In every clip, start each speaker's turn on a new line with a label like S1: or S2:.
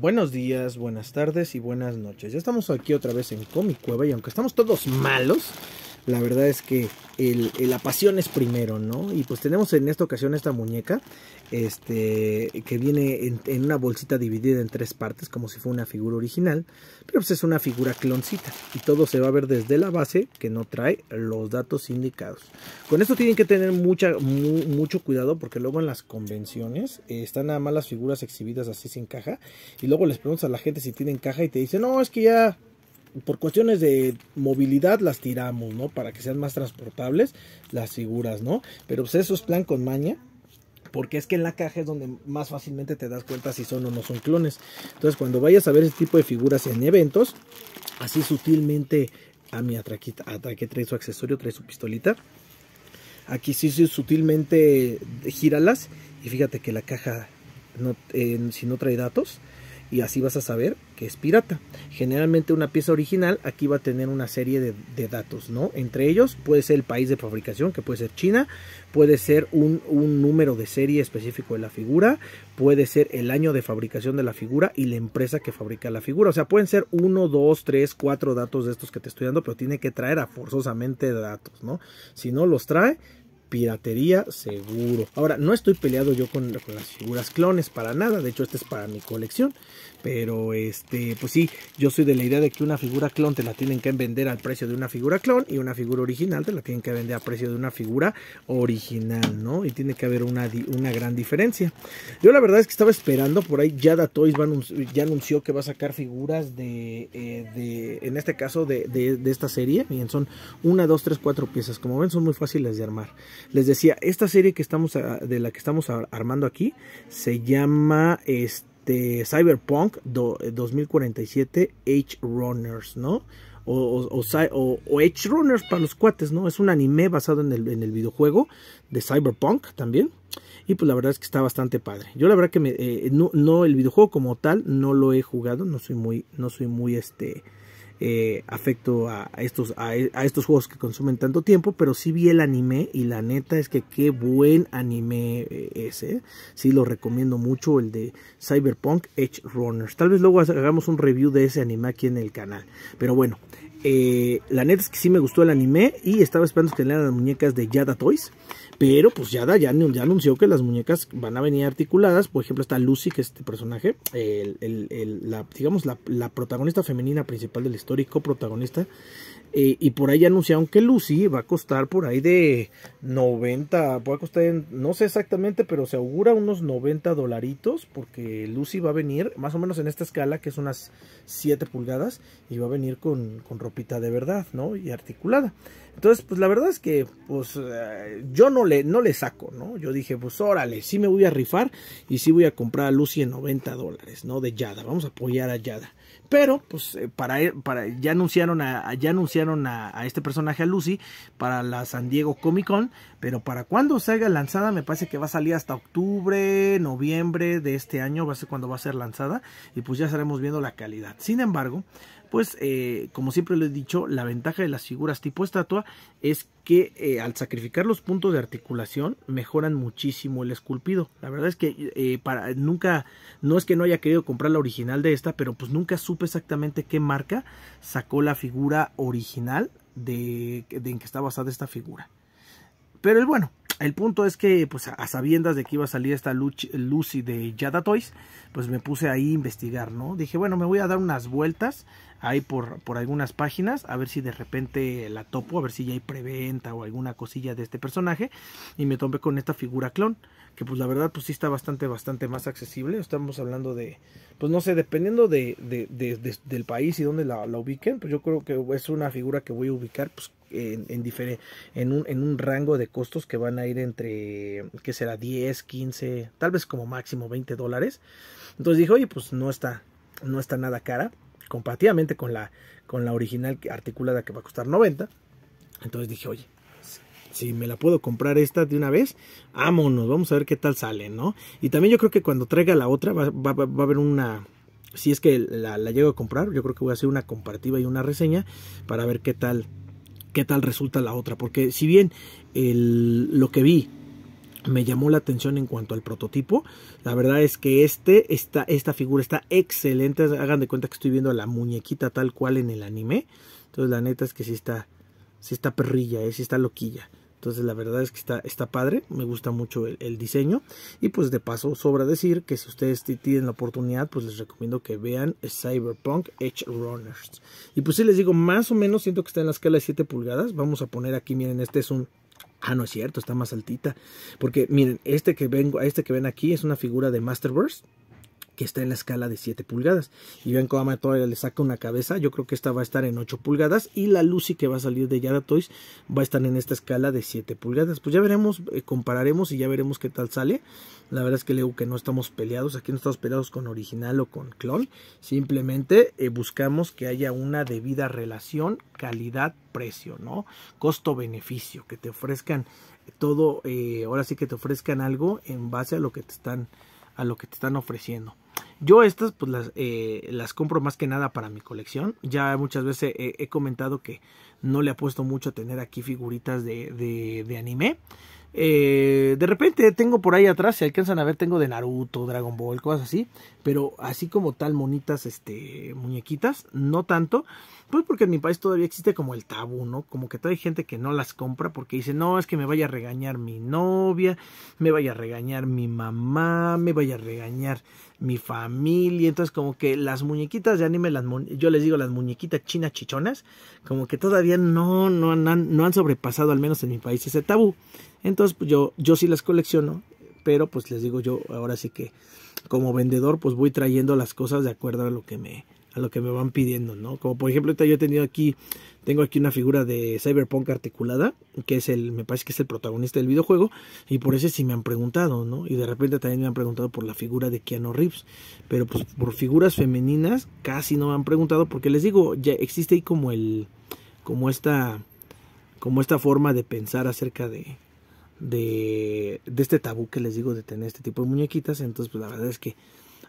S1: Buenos días, buenas tardes y buenas noches. Ya estamos aquí otra vez en Comic Cueva y aunque estamos todos malos, la verdad es que la pasión es primero, ¿no? Y pues tenemos en esta ocasión esta muñeca, este, que viene en, una bolsita dividida en tres partes, como si fuera una figura original, pero pues es una figura cloncita, y todo se va a ver desde la base, que no trae los datos indicados. Con esto tienen que tener mucha, mucho cuidado, porque luego en las convenciones eh, están nada más las figuras exhibidas así sin caja, y luego les preguntas a la gente si tienen caja y te dicen, no, es que ya por cuestiones de movilidad las tiramos, ¿no? Para que sean más transportables las figuras, ¿no? Pero pues eso es plan con maña. Porque es que en la caja es donde más fácilmente te das cuenta si son o no son clones. Entonces cuando vayas a ver este tipo de figuras en eventos, así sutilmente a ah, mi atraquita, atraque ah, trae su accesorio, trae su pistolita. Aquí sí, sí sutilmente gíralas y fíjate que la caja, eh, si no trae datos, y así vas a saber que es pirata. Generalmente una pieza original aquí va a tener una serie de, datos, ¿no? Entre ellos puede ser el país de fabricación, que puede ser China, puede ser un, un, número de serie específico de la figura, puede ser el año de fabricación de la figura y la empresa que fabrica la figura. O sea, pueden ser uno, dos, tres, cuatro datos de estos que te estoy dando, pero tiene que traer a forzosamente datos, ¿no? Si no los trae, piratería seguro. Ahora, no estoy peleado yo con, las figuras clones para nada, de hecho este es para mi colección, pero este, pues sí, yo soy de la idea de que una figura clon te la tienen que vender al precio de una figura clon y una figura original te la tienen que vender al precio de una figura original, ¿no? Y tiene que haber una, una gran diferencia. Yo la verdad es que estaba esperando, por ahí ya Toys ya anunció que va a sacar figuras de, eh, de en este caso, de, esta serie, Miren, son una, dos, tres, cuatro piezas, como ven son muy fáciles de armar. Les decía, esta serie que estamos de la que estamos armando aquí se llama este, Cyberpunk 2047 Age Runners, ¿no? O, o, Edge Runners para los cuates, ¿no? Es un anime basado en el, en el, videojuego de Cyberpunk también. Y pues la verdad es que está bastante padre. Yo la verdad que me, eh, no, no, el videojuego como tal no lo he jugado, no soy muy, no soy muy este, eh, afecto a estos, estos juegos que consumen tanto tiempo, pero si vi el anime y la neta es que qué buen anime eh, ese. Sí, lo recomiendo mucho, el de Cyberpunk Edge Runners. Tal vez luego hagamos un review de ese anime aquí en el canal. Pero bueno, eh, la neta es que sí me gustó el anime y estaba esperando que le las muñecas de Yada Toys. Pero pues Yada ya, anunció que las muñecas van a venir articuladas. Por ejemplo, está Lucy, que es este personaje, la, digamos la, la, protagonista femenina principal del histórico protagonista. Eh, y por ahí anunciaron que Lucy va a costar por ahí de 90, puede costar, no sé exactamente, pero se augura unos 90 dolaritos, porque Lucy va a venir más o menos en esta escala, que es unas 7 pulgadas, y va a venir con, con ropita de verdad, ¿no? Y articulada. Entonces, pues la verdad es que, pues eh, yo no le, no le saco, ¿no? Yo dije, pues órale, sí me voy a rifar y si voy a comprar a Lucy en 90 dólares, ¿no? De Yada, vamos a apoyar a Yada. Pero, pues eh, para, para, ya anunciaron, ya anunciaron a, a, este personaje, a Lucy, para la San Diego Comic Con. Pero para cuando salga lanzada, me parece que va a salir hasta octubre, noviembre de este año, va a ser cuando va a ser lanzada. Y pues ya estaremos viendo la calidad. Sin embargo, pues eh, como siempre lo he dicho, la ventaja de las figuras tipo estatua es que eh, al sacrificar los puntos de articulación mejoran muchísimo el esculpido. La verdad es que eh, para, nunca, no es que no haya querido comprar la original de esta, pero pues nunca supe exactamente qué marca sacó la figura original de, en que está basada esta figura. Pero es bueno, el punto es que, pues, a sabiendas de que iba a salir esta Lucy de Yada Toys, pues me puse ahí a investigar, ¿no? Dije, bueno, me voy a dar unas vueltas ahí por, por algunas páginas, a ver si de repente la topo, a ver si ya hay preventa o alguna cosilla de este personaje. Y me tomé con esta figura clon, que pues la verdad, pues sí está bastante, bastante más accesible. Estamos hablando de, pues no sé, dependiendo de, del país y dónde la, la ubiquen, pues yo creo que es una figura que voy a ubicar, pues en, un, rango de costos que van a ir entre, que será 10, 15, tal vez como máximo 20 dólares. Entonces dije, oye, pues no está, no está nada cara, comparativamente con la, con la original articulada que va a costar 90. Entonces dije, oye, si me la puedo comprar esta de una vez, vámonos, vamos a ver qué tal sale, ¿no? Y también yo creo que cuando traiga la otra va, a haber una... Si es que la, la llego a comprar, yo creo que voy a hacer una comparativa y una reseña para ver qué tal, qué tal resulta la otra. Porque si bien lo que vi me llamó la atención en cuanto al prototipo. La verdad es que este, esta, esta figura está excelente. Hagan de cuenta que estoy viendo la muñequita tal cual en el anime. Entonces la neta es que sí está, sí está perrilla, ¿eh? sí está loquilla. Entonces la verdad es que está, padre, me gusta mucho el, diseño. Y pues de paso sobra decir que si ustedes tienen la oportunidad, pues les recomiendo que vean Cyberpunk Edge Runners. Y pues si les digo, más o menos siento que está en la escala de 7 pulgadas. Vamos a poner aquí, miren, este es un Ah, no es cierto, está más altita. Porque miren, este que vengo, este que ven aquí es una figura de Masterverse que está en la escala de 7 pulgadas. Y ven cómo todavía le saca una cabeza. Yo creo que esta va a estar en 8 pulgadas. Y la Lucy que va a salir de Yara Toys va a estar en esta escala de 7 pulgadas. Pues ya veremos, eh, compararemos y ya veremos qué tal sale. La verdad es que leo que no estamos peleados. Aquí no estamos peleados con original o con clon. Simplemente eh, buscamos que haya una debida relación calidad-precio, ¿no? Costo-beneficio. Que te ofrezcan todo. Eh, ahora sí que te ofrezcan algo en base a lo que te están a lo que te están ofreciendo. Yo estas pues las, eh, las compro más que nada para mi colección. Ya muchas veces he, comentado que no le apuesto mucho a tener aquí figuritas de, de, de anime. Eh, de repente tengo por ahí atrás, si alcanzan a ver, tengo de Naruto, Dragon Ball, cosas así. Pero así como tal, monitas, este, muñequitas, no tanto. Pues porque en mi país todavía existe como el tabú, ¿no? Como que todavía hay gente que no las compra porque dice, no, es que me vaya a regañar mi novia, me vaya a regañar mi mamá, me vaya a regañar mi familia. Entonces como que las muñequitas de anime, las yo les digo las muñequitas chinas chichonas, como que todavía no, no, han, no han sobrepasado, al menos en mi país, ese tabú. Entonces, pues, yo, yo sí las colecciono, pero pues les digo yo ahora sí que como vendedor pues voy trayendo las cosas de acuerdo a lo que me a lo que me van pidiendo, ¿no? Como por ejemplo, yo he tenido aquí, tengo aquí una figura de Cyberpunk articulada, que es el, me parece que es el protagonista del videojuego, y por eso sí me han preguntado, ¿no? Y de repente también me han preguntado por la figura de Keanu Reeves, pero pues por figuras femeninas casi no me han preguntado, porque les digo, ya existe ahí como el, como esta, como esta forma de pensar acerca de, de, este tabú que les digo de tener este tipo de muñequitas. Entonces, pues la verdad es que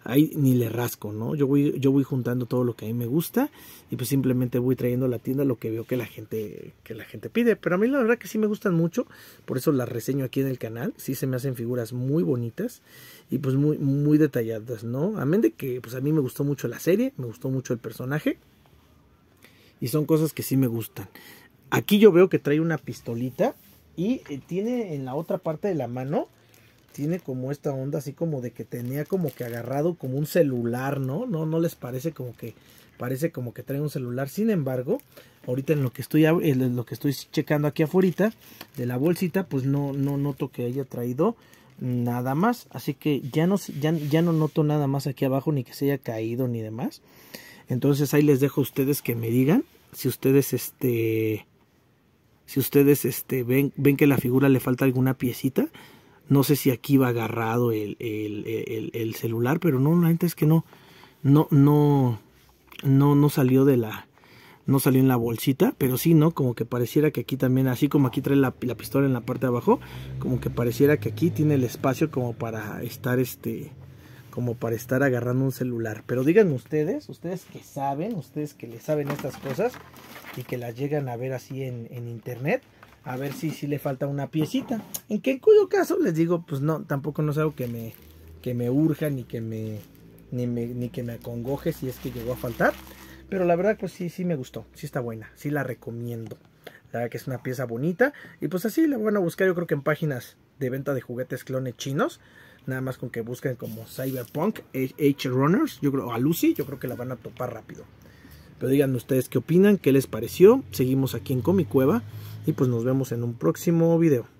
S1: ahí ni le rasco, ¿no? Yo voy, yo voy juntando todo lo que a mí me gusta y pues simplemente voy trayendo a la tienda lo que veo que la gente, que la gente pide. Pero a mí la verdad que sí me gustan mucho, por eso las reseño aquí en el canal. Sí se me hacen figuras muy bonitas y pues muy, muy detalladas, ¿no? Amén de que pues a mí me gustó mucho la serie, me gustó mucho el personaje y son cosas que sí me gustan. Aquí yo veo que trae una pistolita y eh, tiene en la otra parte de la mano, tiene como esta onda así como de que tenía como que agarrado como un celular, ¿no? No, no les parece como que parece como que trae un celular. Sin embargo, ahorita en lo que estoy lo que estoy checando aquí afuera de la bolsita, pues no no noto que haya traído nada más, así que ya no ya, ya no noto nada más aquí abajo ni que se haya caído ni demás. Entonces ahí les dejo a ustedes que me digan si ustedes este si ustedes este, ven, ven que la figura le falta alguna piecita, no sé si aquí va agarrado el, el, el, celular, pero no, la gente es que no, no, no, no, no salió de la, no salió en la bolsita, pero sí, ¿no? Como que pareciera que aquí también, así como aquí trae la, la pistola en la parte de abajo, como que pareciera que aquí tiene el espacio como para estar este, como para estar agarrando un celular. Pero díganme ustedes, ustedes que saben, ustedes que le saben estas cosas y que las llegan a ver así en, internet, a ver si, si le falta una piecita. En qué cuyo caso les digo, pues no, tampoco no es algo que me, que me urja ni que me, ni, me, ni que me acongoje si es que llegó a faltar. Pero la verdad, pues sí, sí me gustó, sí está buena, sí la recomiendo. La verdad que es una pieza bonita. Y pues así la van a buscar, yo creo que en páginas de venta de juguetes clones chinos. Nada más con que busquen como Cyberpunk, H Runners, yo creo, o a Lucy, yo creo que la van a topar rápido. Pero digan ustedes qué opinan, qué les pareció. Seguimos aquí en Cueva. y pues nos vemos en un próximo video.